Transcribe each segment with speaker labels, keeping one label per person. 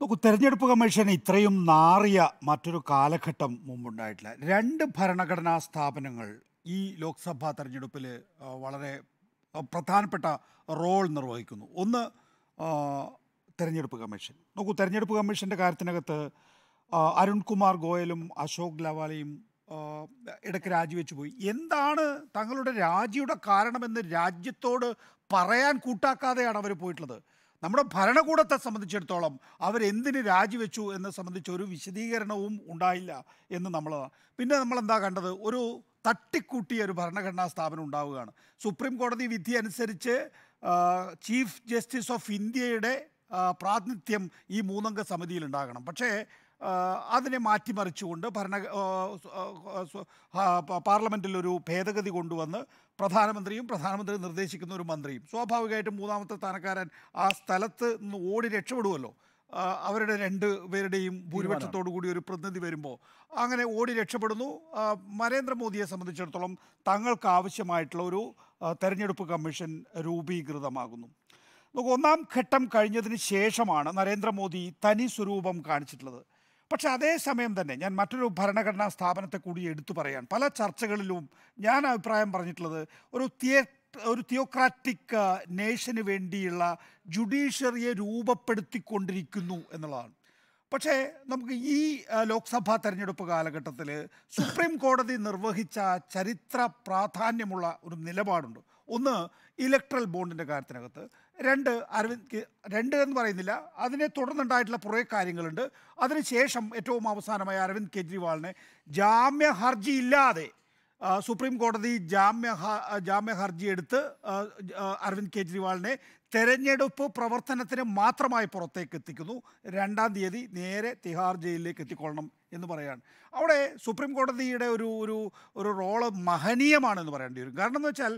Speaker 1: നോക്കൂ തെരഞ്ഞെടുപ്പ് കമ്മീഷൻ ഇത്രയും നാറിയ മറ്റൊരു കാലഘട്ടം മുമ്പുണ്ടായിട്ടില്ല രണ്ട് ഭരണഘടനാ സ്ഥാപനങ്ങൾ ഈ ലോക്സഭാ തെരഞ്ഞെടുപ്പിൽ വളരെ പ്രധാനപ്പെട്ട റോൾ നിർവഹിക്കുന്നു ഒന്ന് തെരഞ്ഞെടുപ്പ് കമ്മീഷൻ നോക്കൂ തെരഞ്ഞെടുപ്പ് കമ്മീഷൻ്റെ കാര്യത്തിനകത്ത് അരുൺകുമാർ ഗോയലും അശോക് ലവാലയും ഇടയ്ക്ക് രാജിവെച്ചു പോയി എന്താണ് തങ്ങളുടെ രാജിയുടെ കാരണമെന്ന് രാജ്യത്തോട് പറയാൻ കൂട്ടാക്കാതെയാണ് അവർ പോയിട്ടുള്ളത് നമ്മുടെ ഭരണകൂടത്തെ സംബന്ധിച്ചിടത്തോളം അവരെന്തിന് രാജിവെച്ചു എന്നെ സംബന്ധിച്ച് ഒരു വിശദീകരണവും ഉണ്ടായില്ല എന്ന് നമ്മൾ പിന്നെ നമ്മളെന്താ കണ്ടത് ഒരു തട്ടിക്കൂട്ടിയ ഒരു ഭരണഘടനാ സ്ഥാപനം ഉണ്ടാവുകയാണ് സുപ്രീം കോടതി വിധി അനുസരിച്ച് ചീഫ് ജസ്റ്റിസ് ഓഫ് ഇന്ത്യയുടെ പ്രാതിനിധ്യം ഈ മൂന്നംഗ സമിതിയിൽ ഉണ്ടാകണം പക്ഷേ അതിനെ മാറ്റിമറിച്ചുകൊണ്ട് ഭരണ പാർലമെൻറ്റിലൊരു ഭേദഗതി കൊണ്ടുവന്ന് പ്രധാനമന്ത്രിയും പ്രധാനമന്ത്രി നിർദ്ദേശിക്കുന്ന ഒരു മന്ത്രിയും സ്വാഭാവികമായിട്ടും മൂന്നാമത്തെ സ്ഥാനക്കാരൻ ആ സ്ഥലത്ത് നിന്ന് ഓടി രക്ഷപ്പെടുമല്ലോ അവരുടെ രണ്ട് പേരുടെയും ഭൂരിപക്ഷത്തോടു കൂടി ഒരു പ്രതിനിധി വരുമ്പോൾ അങ്ങനെ ഓടി രക്ഷപ്പെടുന്നു നരേന്ദ്രമോദിയെ സംബന്ധിച്ചിടത്തോളം തങ്ങൾക്ക് ആവശ്യമായിട്ടുള്ള ഒരു തെരഞ്ഞെടുപ്പ് കമ്മീഷൻ രൂപീകൃതമാകുന്നു നമുക്ക് ഒന്നാം ഘട്ടം കഴിഞ്ഞതിന് ശേഷമാണ് നരേന്ദ്രമോദി തനി സ്വരൂപം കാണിച്ചിട്ടുള്ളത് പക്ഷേ സമയം തന്നെ ഞാൻ മറ്റൊരു ഭരണഘടനാ സ്ഥാപനത്തെ കൂടി എടുത്തു പറയാൻ പല ചർച്ചകളിലും ഞാൻ അഭിപ്രായം പറഞ്ഞിട്ടുള്ളത് ഒരു തിയ ഒരു തിയോക്രാറ്റിക് നേഷന് വേണ്ടിയുള്ള ജുഡീഷ്യറിയെ രൂപപ്പെടുത്തിക്കൊണ്ടിരിക്കുന്നു എന്നുള്ളതാണ് പക്ഷേ നമുക്ക് ഈ ലോക്സഭാ തെരഞ്ഞെടുപ്പ് കാലഘട്ടത്തിൽ സുപ്രീം കോടതി നിർവഹിച്ച ചരിത്ര പ്രാധാന്യമുള്ള ഒരു നിലപാടുണ്ട് ഒന്ന് ഇലക്ട്രൽ ബോണ്ടിൻ്റെ കാര്യത്തിനകത്ത് രണ്ട് അരവിന്ദ് രണ്ട് എന്ന് പറയുന്നില്ല അതിനെ തുടർന്നുണ്ടായിട്ടുള്ള കുറേ കാര്യങ്ങളുണ്ട് അതിനുശേഷം ഏറ്റവും അവസാനമായി അരവിന്ദ് കെജ്രിവാളിനെ ജാമ്യ ഹർജി ഇല്ലാതെ സുപ്രീം കോടതി ജാമ്യ ജാമ്യ ഹർജി എടുത്ത് അരവിന്ദ് കെജ്രിവാളിനെ തെരഞ്ഞെടുപ്പ് പ്രവർത്തനത്തിന് മാത്രമായി പുറത്തേക്ക് എത്തിക്കുന്നു രണ്ടാം തീയതി നേരെ തിഹാർ ജയിലിലേക്ക് എത്തിക്കൊള്ളണം എന്ന് പറയാണ് അവിടെ സുപ്രീം കോടതിയുടെ ഒരു ഒരു ഒരു റോള് മഹനീയമാണെന്ന് പറയേണ്ടി വരും കാരണം എന്ന് വെച്ചാൽ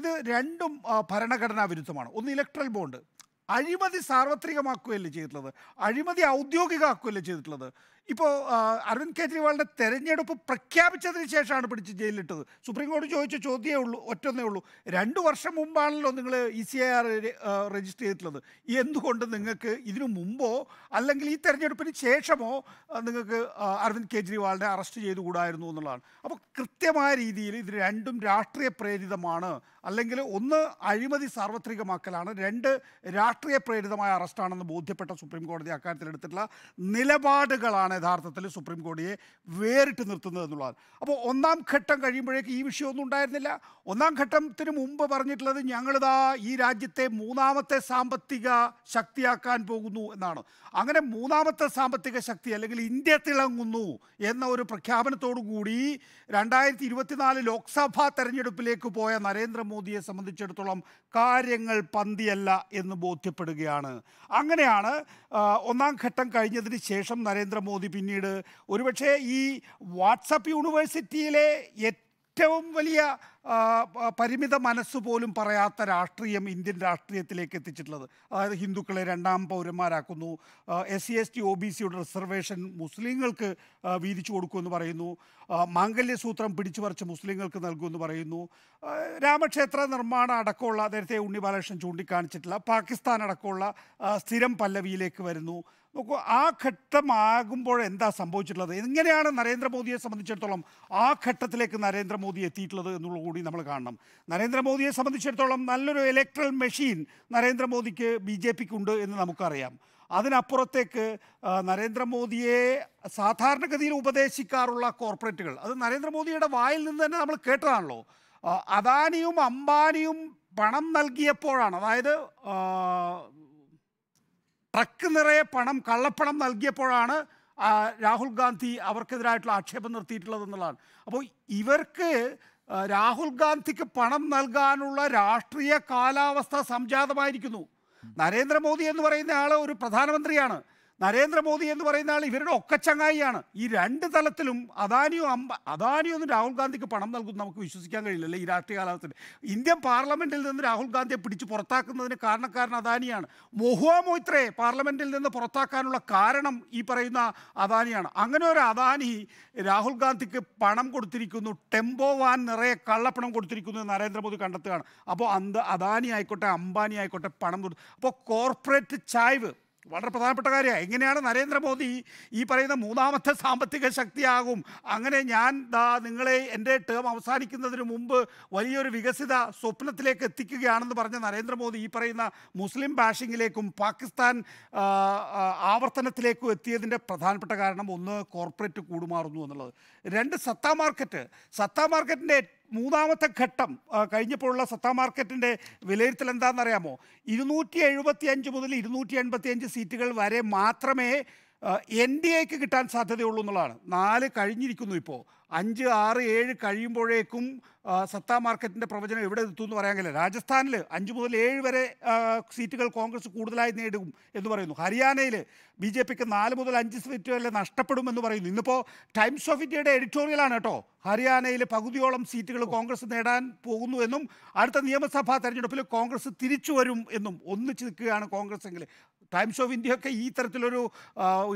Speaker 1: ഇത് രണ്ടും ഭരണഘടനാ വിരുദ്ധമാണ് ഒന്ന് ഇലക്ട്രൽ ബോണ്ട് അഴിമതി സാർവത്രികമാക്കുകയല്ലേ ചെയ്തിട്ടുള്ളത് അഴിമതി ഔദ്യോഗികമാക്കുകയല്ലേ ചെയ്തിട്ടുള്ളത് ഇപ്പോൾ അരവിന്ദ് കെജ്രിവാളിൻ്റെ തെരഞ്ഞെടുപ്പ് പ്രഖ്യാപിച്ചതിന് ശേഷമാണ് പിടിച്ച് ജയിലിലിട്ടത് സുപ്രീം കോടതി ചോദിച്ച ചോദ്യമേ ഉള്ളൂ ഒറ്റൊന്നേ ഉള്ളൂ രണ്ട് വർഷം മുമ്പാണല്ലോ നിങ്ങൾ E C I R register ചെയ്തിട്ടുള്ളത് എന്തുകൊണ്ട് നിങ്ങൾക്ക് ഇതിനു മുമ്പോ അല്ലെങ്കിൽ ഈ തെരഞ്ഞെടുപ്പിന് ശേഷമോ നിങ്ങൾക്ക് അരവിന്ദ് കെജ്രിവാളിനെ അറസ്റ്റ് ചെയ്തുകൂടായിരുന്നു എന്നുള്ളതാണ് അപ്പോൾ കൃത്യമായ രീതിയിൽ ഇത് രണ്ടും രാഷ്ട്രീയ പ്രേരിതമാണ് അല്ലെങ്കിൽ ഒന്ന് അഴിമതി സാർവത്രികമാക്കലാണ് രണ്ട് രാഷ്ട്രീയ പ്രേരിതമായ അറസ്റ്റാണെന്ന് ബോധ്യപ്പെട്ട സുപ്രീം കോടതി അക്കാര്യത്തിൽ എടുത്തിട്ടുള്ള നിലപാടുകളാണ് ഇതാണ് യഥാർത്ഥത്തിൽ സുപ്രീം കോടതിയെ വേറിട്ട് നിർത്തുന്നത് എന്നുള്ളതാണ് അപ്പോൾ ഒന്നാം ഘട്ടം കഴിയുമ്പോഴേക്ക് ഈ വിഷയമൊന്നും ഉണ്ടായിരുന്നില്ല ഒന്നാം ഘട്ടത്തിന് മുമ്പ് പറഞ്ഞിട്ടുള്ളത് ഞങ്ങളിതാ ഈ രാജ്യത്തെ മൂന്നാമത്തെ സാമ്പത്തിക ശക്തിയാക്കാൻ പോകുന്നു എന്നാണ് അങ്ങനെ മൂന്നാമത്തെ സാമ്പത്തിക ശക്തി അല്ലെങ്കിൽ ഇന്ത്യ തിളങ്ങുന്നു എന്ന ഒരു പ്രഖ്യാപനത്തോടു കൂടി രണ്ടായിരത്തി ഇരുപത്തിനാല് ലോക്സഭാ തെരഞ്ഞെടുപ്പിലേക്ക് പോയ നരേന്ദ്രമോദിയെ സംബന്ധിച്ചിടത്തോളം കാര്യങ്ങൾ പന്തിയല്ല എന്ന് ബോധ്യപ്പെടുകയാണ് അങ്ങനെയാണ് ഒന്നാം ഘട്ടം കഴിഞ്ഞതിന് ശേഷം നരേന്ദ്രമോദി മോദി പിന്നീട് ഒരുപക്ഷെ ഈ വാട്സപ്പ് യൂണിവേഴ്സിറ്റിയിലെ ഏറ്റവും വലിയ പരിമിത മനസ്സ് പോലും പറയാത്ത രാഷ്ട്രീയം ഇന്ത്യൻ രാഷ്ട്രീയത്തിലേക്ക് എത്തിച്ചിട്ടുള്ളത് അതായത് ഹിന്ദുക്കളെ രണ്ടാം പൗരന്മാരാക്കുന്നു S C S T O B സിയുടെ റിസർവേഷൻ മുസ്ലിങ്ങൾക്ക് വീതിച്ചു കൊടുക്കുമെന്ന് പറയുന്നു മാംഗല്യസൂത്രം പിടിച്ചു പറിച്ച് മുസ്ലിങ്ങൾക്ക് നൽകുമെന്ന് പറയുന്നു രാമക്ഷേത്ര നിർമ്മാണം അടക്കമുള്ള നേരത്തെ ഉണ്ണി ബാലകൃഷ്ണൻ ചൂണ്ടിക്കാണിച്ചിട്ടില്ല പാകിസ്ഥാൻ അടക്കമുള്ള സ്ഥിരം പല്ലവിയിലേക്ക് വരുന്നു നോക്കൂ ആ ഘട്ടമാകുമ്പോൾ എന്താ സംഭവിച്ചിട്ടുള്ളത് എങ്ങനെയാണ് നരേന്ദ്രമോദിയെ സംബന്ധിച്ചിടത്തോളം ആ ഘട്ടത്തിലേക്ക് നരേന്ദ്രമോദി എത്തിയിട്ടുള്ളത് എന്നുള്ളത് കൂടി നമ്മൾ കാണണം നരേന്ദ്രമോദിയെ സംബന്ധിച്ചിടത്തോളം നല്ലൊരു ഇലക്ട്രൽ മെഷീൻ നരേന്ദ്രമോദിക്ക് ബി ജെ ഉണ്ട് എന്ന് നമുക്കറിയാം അതിനപ്പുറത്തേക്ക് നരേന്ദ്രമോദിയെ സാധാരണഗതിയിൽ ഉപദേശിക്കാറുള്ള കോർപ്പറേറ്റുകൾ അത് നരേന്ദ്രമോദിയുടെ വായിൽ നിന്ന് തന്നെ നമ്മൾ കേട്ടതാണല്ലോ അദാനിയും അംബാനിയും പണം നൽകിയപ്പോഴാണ് അതായത് ട്രക്ക് നിറയെ പണം കള്ളപ്പണം നൽകിയപ്പോഴാണ് രാഹുൽ ഗാന്ധി അവർക്കെതിരായിട്ടുള്ള ആക്ഷേപം നിർത്തിയിട്ടുള്ളത് എന്നുള്ളതാണ് അപ്പോൾ ഇവർക്ക് രാഹുൽ ഗാന്ധിക്ക് പണം നൽകാനുള്ള രാഷ്ട്രീയ കാലാവസ്ഥ സംജാതമായിരിക്കുന്നു നരേന്ദ്രമോദി എന്ന് പറയുന്ന ആൾ ഒരു പ്രധാനമന്ത്രിയാണ് നരേന്ദ്രമോദി എന്ന് പറയുന്ന ആൾ ഇവരുടെ ഒക്കെ ചങ്ങായിയാണ് ഈ രണ്ട് തലത്തിലും അദാനിയോ അദാനിയോ അദാനിയൊന്നും രാഹുൽ ഗാന്ധിക്ക് പണം നൽകും നമുക്ക് വിശ്വസിക്കാൻ കഴിയില്ലല്ലേ ഈ രാഷ്ട്രീയ കാലത്തിൽ ഇന്ത്യൻ പാർലമെൻറ്റിൽ നിന്ന് രാഹുൽ ഗാന്ധിയെ പിടിച്ച് പുറത്താക്കുന്നതിന് കാരണക്കാരൻ അദാനിയാണ് മൊഹുവ മൊയ്ത്രയെ പാർലമെൻറ്റിൽ നിന്ന് പുറത്താക്കാനുള്ള കാരണം ഈ പറയുന്ന അദാനിയാണ് അങ്ങനെ ഒരു അദാനി രാഹുൽ ഗാന്ധിക്ക് പണം കൊടുത്തിരിക്കുന്നു ടെമ്പോ വാൻ നിറയെ കള്ളപ്പണം കൊടുത്തിരിക്കുന്നു എന്ന് നരേന്ദ്രമോദി കണ്ടെത്തുകയാണ് അപ്പോൾ അന്ത് അദാനി ആയിക്കോട്ടെ അംബാനി ആയിക്കോട്ടെ പണം കൊടുത്തു അപ്പോൾ കോർപ്പറേറ്റ് ചായ്വ് വളരെ പ്രധാനപ്പെട്ട കാര്യമാണ് എങ്ങനെയാണ് നരേന്ദ്രമോദി ഈ പറയുന്ന മൂന്നാമത്തെ സാമ്പത്തിക ശക്തിയാകും അങ്ങനെ ഞാൻ ദാ നിങ്ങളെ എൻ്റെ ടേം അവസാനിക്കുന്നതിന് മുമ്പ് വലിയൊരു വികസിത സ്വപ്നത്തിലേക്ക് എത്തിക്കുകയാണെന്ന് പറഞ്ഞ നരേന്ദ്രമോദി ഈ പറയുന്ന മുസ്ലിം ബാഷിങ്ങിലേക്കും പാകിസ്ഥാൻ ആവർത്തനത്തിലേക്കും എത്തിയതിൻ്റെ പ്രധാനപ്പെട്ട കാരണം ഒന്ന് കോർപ്പറേറ്റ് കൂടുമാറുന്നു എന്നുള്ളത് രണ്ട് സത്താ മാർക്കറ്റ് സത്താ മാർക്കറ്റിൻ്റെ മൂന്നാമത്തെ ഘട്ടം കഴിഞ്ഞപ്പോഴുള്ള സത്താ മാർക്കറ്റിൻ്റെ വിലയിരുത്തൽ എന്താണെന്നറിയാമോ ഇരുന്നൂറ്റി എഴുപത്തി അഞ്ച് മുതൽ ഇരുന്നൂറ്റി എൺപത്തി അഞ്ച് സീറ്റുകൾ വരെ മാത്രമേ എൻ ഡി എക്ക് കിട്ടാൻ സാധ്യതയുള്ളൂ എന്നുള്ളതാണ് നാല് കഴിഞ്ഞിരിക്കുന്നു ഇപ്പോൾ അഞ്ച് ആറ് ഏഴ് കഴിയുമ്പോഴേക്കും സത്താ മാർക്കറ്റിൻ്റെ പ്രവചനം എവിടെ എത്തും എന്ന് പറയാൻ കഴിയില്ല രാജസ്ഥാനിൽ അഞ്ച് മുതൽ ഏഴ് വരെ സീറ്റുകൾ കോൺഗ്രസ് കൂടുതലായി നേടും എന്ന് പറയുന്നു ഹരിയാനയിൽ ബി ജെ പിക്ക് നാല് മുതൽ അഞ്ച് സീറ്റ് വരെ നഷ്ടപ്പെടുമെന്ന് പറയുന്നു ഇന്നിപ്പോൾ ടൈംസ് ഓഫ് ഇന്ത്യയുടെ എഡിറ്റോറിയലാണ് കേട്ടോ ഹരിയാനയിൽ പകുതിയോളം സീറ്റുകൾ കോൺഗ്രസ് നേടാൻ പോകുന്നു എന്നും അടുത്ത നിയമസഭാ തെരഞ്ഞെടുപ്പിൽ കോൺഗ്രസ് തിരിച്ചു വരും എന്നും ഒന്നിച്ച് നിൽക്കുകയാണ് കോൺഗ്രസ് എങ്കിൽ ടൈംസ് ഓഫ് ഇന്ത്യയൊക്കെ ഈ തരത്തിലൊരു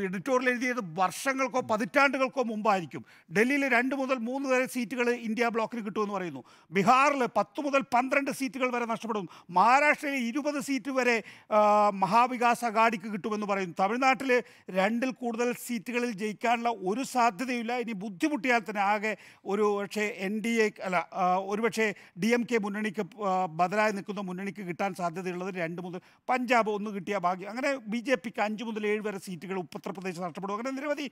Speaker 1: എഡിറ്റോറിയൽ എഴുതിയത് വർഷങ്ങൾക്കോ പതിറ്റാണ്ടുകൾക്കോ മുമ്പായിരിക്കും ഡൽഹിയിൽ രണ്ട് മുതൽ മൂന്ന് വരെ സീറ്റുകൾ ഇന്ത്യ ബ്ലോക്കിന് കിട്ടുമെന്ന് പറയുന്നു ബീഹാറിൽ പത്ത് മുതൽ പന്ത്രണ്ട് സീറ്റുകൾ വരെ നഷ്ടപ്പെടും മഹാരാഷ്ട്രയിൽ ഇരുപത് സീറ്റ് വരെ മഹാവികാസ് അഗാഡിക്ക് കിട്ടുമെന്ന് പറയുന്നു തമിഴ്നാട്ടിൽ രണ്ടിൽ കൂടുതൽ സീറ്റുകളിൽ ജയിക്കാനുള്ള ഒരു സാധ്യതയില്ല ഇനി ബുദ്ധിമുട്ടിയാൽ തന്നെ ആകെ ഒരു പക്ഷേ എൻ ഡി എ അല്ല ഒരുപക്ഷെ ഡി എം കെ മുന്നണിക്ക് ബദലായി നിൽക്കുന്ന മുന്നണിക്ക് കിട്ടാൻ സാധ്യതയുള്ളത് രണ്ട് മുതൽ പഞ്ചാബ് ഒന്ന് കിട്ടിയ ഭാഗ്യം അങ്ങനെ ആകെ ബി ജെ പിക്ക് അഞ്ച് മുതൽ ഏഴ് വരെ സീറ്റുകൾ ഉത്തർപ്രദേശ് നഷ്ടപ്പെടും അങ്ങനെ നിരവധി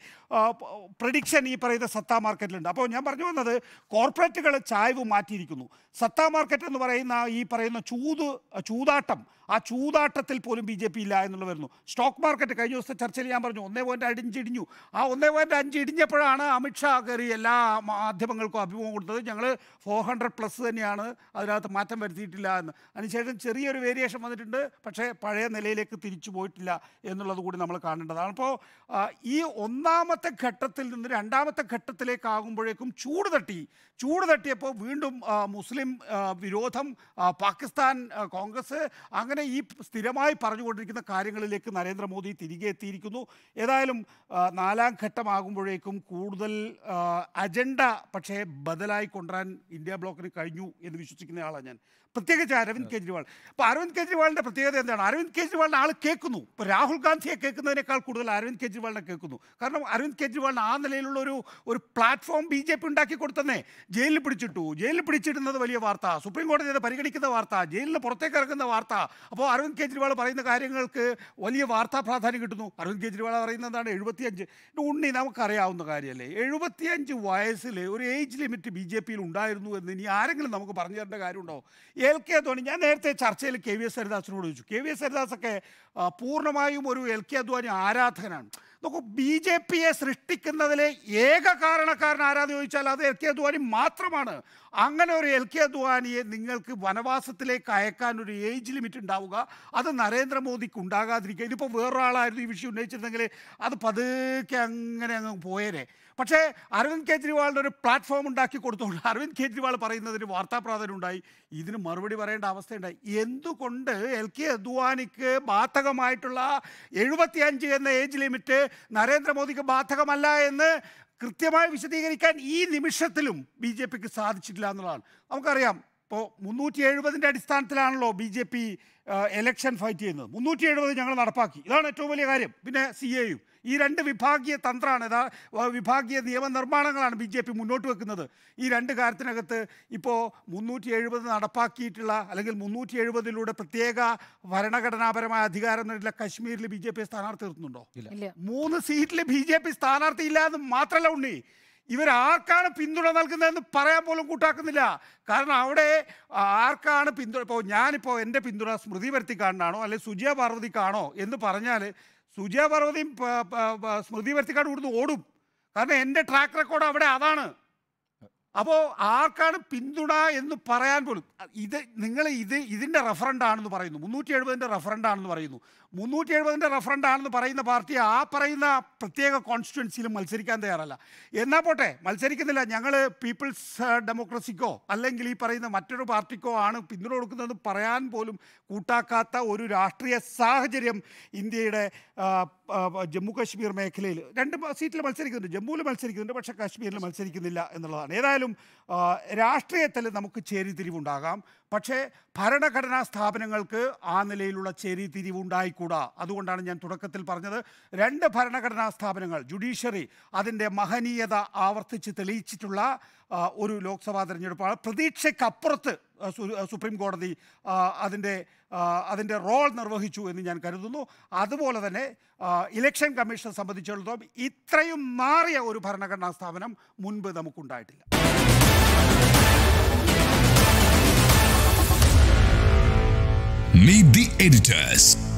Speaker 1: പ്രഡിക്ഷൻ ഈ പറയുന്ന സത്താ മാർക്കറ്റിലുണ്ട് അപ്പോൾ ഞാൻ പറഞ്ഞു വന്നത് കോർപ്പറേറ്റുകൾ ചായ്വ് മാറ്റിയിരിക്കുന്നു സത്താ മാർക്കറ്റ് എന്ന് പറയുന്ന ഈ പറയുന്ന ചൂത് ചൂതാട്ടം ആ ചൂതാട്ടത്തിൽ പോലും ബി ജെ പി ഇല്ല എന്നുള്ള വരുന്നു സ്റ്റോക്ക് മാർക്കറ്റ് കഴിഞ്ഞ ദിവസത്തെ ചർച്ചയിൽ ഞാൻ പറഞ്ഞു ഒന്നേ പോയിൻറ്റ് അഞ്ചിടിഞ്ഞു ആ ഒന്നേ പോയിൻ്റ് അഞ്ച് ഇടിഞ്ഞപ്പോഴാണ് അമിത്ഷാ കയറി എല്ലാ മാധ്യമങ്ങൾക്കും അഭിമുഖം കൊടുത്തത് ഞങ്ങൾ ഫോർ ഹൺഡ്രഡ് പ്ലസ് തന്നെയാണ് അതിനകത്ത് മാറ്റം വരുത്തിയിട്ടില്ല എന്ന് അതിനുശേഷം ചെറിയൊരു വേരിയേഷൻ വന്നിട്ടുണ്ട് പക്ഷേ പഴയ നിലയിലേക്ക് തിരിച്ചു പോയിട്ടില്ല എന്നുള്ളത് കൂടി നമ്മൾ കാണേണ്ടതാണ് അപ്പോൾ ഈ ഒന്നാമത്തെ ഘട്ടത്തിൽ നിന്ന് രണ്ടാമത്തെ ഘട്ടത്തിലേക്കാകുമ്പോഴേക്കും ചൂട് തട്ടി ചൂട് തട്ടിയപ്പോൾ വീണ്ടും മുസ്ലിം വിരോധം പാകിസ്ഥാൻ കോൺഗ്രസ് അങ്ങനെ ഈ സ്ഥിരമായി പറഞ്ഞുകൊണ്ടിരിക്കുന്ന കാര്യങ്ങളിലേക്ക് നരേന്ദ്രമോദി തിരികെ എത്തിയിരിക്കുന്നു ഏതായാലും നാലാം ഘട്ടമാകുമ്പോഴേക്കും കൂടുതൽ അജണ്ട പക്ഷേ ബദലായി കൊണ്ടുവരാൻ ഇന്ത്യ ബ്ലോക്കിന് കഴിഞ്ഞു എന്ന് വിശ്വസിക്കുന്നയാളാണ് ഞാൻ പ്രത്യേകിച്ച് അരവിന്ദ് കെജ്രിവാൾ അപ്പോൾ അരവിന്ദ് കെജ്രിവാളിൻ്റെ പ്രത്യേകത എന്താണ് അരവിന്ദ് കെജ്രിവാളിനെ ആൾ കേൾക്കുന്നു ഇപ്പോൾ രാഹുൽ ഗാന്ധിയെ കേൾക്കുന്നതിനേക്കാൾ കൂടുതൽ അരവിന്ദ് കെജ്രിവാളിനെ കേൾക്കുന്നു കാരണം അരവിന്ദ് കെജ്രിവാളിന് ആ നിലയിലുള്ള ഒരു ഒരു പ്ലാറ്റ്ഫോം ബി ജെ പി ഉണ്ടാക്കി കൊടുത്തന്നെ ജയിലിൽ പിടിച്ചിട്ടു ജയിലിൽ പിടിച്ചിടുന്നത് വലിയ വാർത്ത സുപ്രീം കോടതി അത് പരിഗണിക്കുന്ന വാർത്ത ജയിലിന് പുറത്തേക്ക് ഇറക്കുന്ന വാർത്ത അപ്പോൾ അരവിന്ദ് കെജ്രിവാൾ പറയുന്ന കാര്യങ്ങൾക്ക് വലിയ വാർത്താ പ്രാധാന്യം കിട്ടുന്നു അരവിന്ദ് കെജ്രിവാൾ പറയുന്നതാണ് എഴുപത്തിയഞ്ച് ഉണ്ണി നമുക്കറിയാവുന്ന കാര്യമല്ലേ എഴുപത്തിയഞ്ച് വയസ്സിൽ ഒരു ഏജ് ലിമിറ്റ് ബി ജെ പിയിൽ ഉണ്ടായിരുന്നു എന്ന് ഇനി ആരെങ്കിലും നമുക്ക് പറഞ്ഞു തരേണ്ട കാര്യമുണ്ടോ എൽ കെ ഞാൻ നേരത്തെ ചർച്ചയിൽ കെ വി എസ് ഹരിദാസിനോട് ചോദിച്ചു കെ വി എസ് ഹരിദാസൊക്കെ പൂർണ്ണമായും ഒരു എൽ കെ ധോണി ആരാധകനാണ് നോക്കൂ ബി ജെ പിയെ സൃഷ്ടിക്കുന്നതിലെ ഏക കാരണക്കാരൻ ആരാന്ന് ചോദിച്ചാൽ അത് എൽ കെ അദ്വാനി മാത്രമാണ് അങ്ങനെ ഒരു എൽ കെ അദ്വാനിയെ നിങ്ങൾക്ക് വനവാസത്തിലേക്ക് അയക്കാൻ ഒരു ഏജ് ലിമിറ്റ് ഉണ്ടാവുക അത് നരേന്ദ്രമോദിക്ക് ഉണ്ടാകാതിരിക്കുക ഇതിപ്പോൾ വേറൊരാളായിരുന്നു ഈ വിഷയം ഉന്നയിച്ചിരുന്നെങ്കിൽ അത് പതുക്കെ അങ്ങനെ അങ്ങ് പോയേനെ പക്ഷേ അരവിന്ദ് കെജ്രിവാളിൻ്റെ ഒരു പ്ലാറ്റ്ഫോം ഉണ്ടാക്കി കൊടുത്തുകൊണ്ട് അരവിന്ദ് കെജ്രിവാൾ പറയുന്നതിന് വാർത്താ പ്രാധാന്യം ഉണ്ടായി ഇതിന് മറുപടി പറയേണ്ട അവസ്ഥയുണ്ടായി എന്തുകൊണ്ട് എൽ കെ അദ്വാനിക്ക് ബാധകമായിട്ടുള്ള എഴുപത്തിയഞ്ച് എന്ന ഏജ് ലിമിറ്റ് നരേന്ദ്രമോദിക്ക് ബാധകമല്ല എന്ന് കൃത്യമായി വിശദീകരിക്കാൻ ഈ നിമിഷത്തിലും ബി ജെ പിക്ക് സാധിച്ചിട്ടില്ല എന്നുള്ളതാണ് നമുക്കറിയാം ഇപ്പോൾ മുന്നൂറ്റി എഴുപതിൻ്റെ അടിസ്ഥാനത്തിലാണല്ലോ B J P election fight ചെയ്യുന്നത് മുന്നൂറ്റി എഴുപത് ഞങ്ങൾ നടപ്പാക്കി ഇതാണ് ഏറ്റവും വലിയ കാര്യം പിന്നെ സി എയും ഈ രണ്ട് വിഭാഗീയ തന്ത്രമാണ് ഇതാ വിഭാഗീയ നിയമനിർമ്മാണങ്ങളാണ് ബി ജെ പി മുന്നോട്ട് വെക്കുന്നത് ഈ രണ്ട് കാര്യത്തിനകത്ത് ഇപ്പോൾ മുന്നൂറ്റി എഴുപത് നടപ്പാക്കിയിട്ടുള്ള അല്ലെങ്കിൽ മുന്നൂറ്റി എഴുപതിലൂടെ പ്രത്യേക ഭരണഘടനാപരമായ അധികാരം നേടില്ല കശ്മീരിൽ ബി ജെ പി സ്ഥാനാർത്ഥി നിർത്തുന്നുണ്ടോ മൂന്ന് സീറ്റിൽ ബി ജെ പി സ്ഥാനാർത്ഥി ഇല്ലാതെ മാത്രമല്ല ഉണ്ണി ഇവരാർക്കാണ് പിന്തുണ നൽകുന്നതെന്ന് പറയാൻ പോലും കൂട്ടാക്കുന്നില്ല കാരണം അവിടെ ആർക്കാണ് പിന്തുണ ഇപ്പോൾ ഞാനിപ്പോൾ എൻ്റെ പിന്തുണ സ്മൃതി വരുത്തിക്കാടിനാണോ അല്ലെങ്കിൽ സുജിയ പാർവതിക്കാണോ എന്ന് പറഞ്ഞാൽ സുജയ പാർവതിയും സ്മൃതി വരുത്തിക്കാട് ഇവിടുന്ന് ഓടും കാരണം എൻ്റെ ട്രാക്ക് റെക്കോർഡ് അവിടെ അതാണ് അപ്പോൾ ആർക്കാണ് പിന്തുണ എന്ന് പറയാൻ പോലും ഇത് നിങ്ങൾ ഇത് ഇതിൻ്റെ റെഫറൻ്റ് ആണെന്ന് പറയുന്നു മുന്നൂറ്റി എഴുപതിൻ്റെ റെഫറൻ്റ് ആണെന്ന് പറയുന്നു മുന്നൂറ്റി എഴുപതിൻ്റെ ആണെന്ന് പറയുന്ന പാർട്ടി ആ പറയുന്ന പ്രത്യേക കോൺസ്റ്റിറ്റ്യൻസിയിലും മത്സരിക്കാൻ തയ്യാറല്ല എന്നാൽ പോട്ടെ മത്സരിക്കുന്നില്ല ഞങ്ങൾ പീപ്പിൾസ് ഡെമോക്രസിക്കോ അല്ലെങ്കിൽ ഈ പറയുന്ന മറ്റൊരു പാർട്ടിക്കോ ആണ് പിന്തുണ കൊടുക്കുന്നതെന്ന് പറയാൻ പോലും കൂട്ടാക്കാത്ത ഒരു രാഷ്ട്രീയ സാഹചര്യം ഇന്ത്യയുടെ ജമ്മു കാശ്മീർ മേഖലയിൽ രണ്ട് സീറ്റിൽ മത്സരിക്കുന്നുണ്ട് ജമ്മുവിൽ മത്സരിക്കുന്നുണ്ട് പക്ഷേ കാശ്മീരിൽ മത്സരിക്കുന്നില്ല എന്നുള്ളതാണ് ഏതായാലും രാഷ്ട്രീയത്തിൽ നമുക്ക് ചേരിതിരിവുണ്ടാകാം പക്ഷേ ഭരണഘടനാ സ്ഥാപനങ്ങൾക്ക് ആ നിലയിലുള്ള ചെരി തിരിവുണ്ടായിക്കൂടാ അതുകൊണ്ടാണ് ഞാൻ തുടക്കത്തിൽ പറഞ്ഞത് രണ്ട് ഭരണഘടനാ സ്ഥാപനങ്ങൾ ജുഡീഷ്യറി അതിൻ്റെ മഹനീയത ആവർത്തിച്ച് തെളിയിച്ചിട്ടുള്ള ഒരു ലോക്സഭാ തെരഞ്ഞെടുപ്പാണ് പ്രതീക്ഷയ്ക്കപ്പുറത്ത് സുപ്രീം കോടതി അതിൻ്റെ അതിൻ്റെ റോൾ നിർവഹിച്ചു എന്ന് ഞാൻ കരുതുന്നു അതുപോലെ തന്നെ ഇലക്ഷൻ കമ്മീഷനെ സംബന്ധിച്ചിടത്തോളം ഇത്രയും മാറിയ ഒരു ഭരണഘടനാ സ്ഥാപനം മുൻപ് നമുക്കുണ്ടായിട്ടില്ല editors.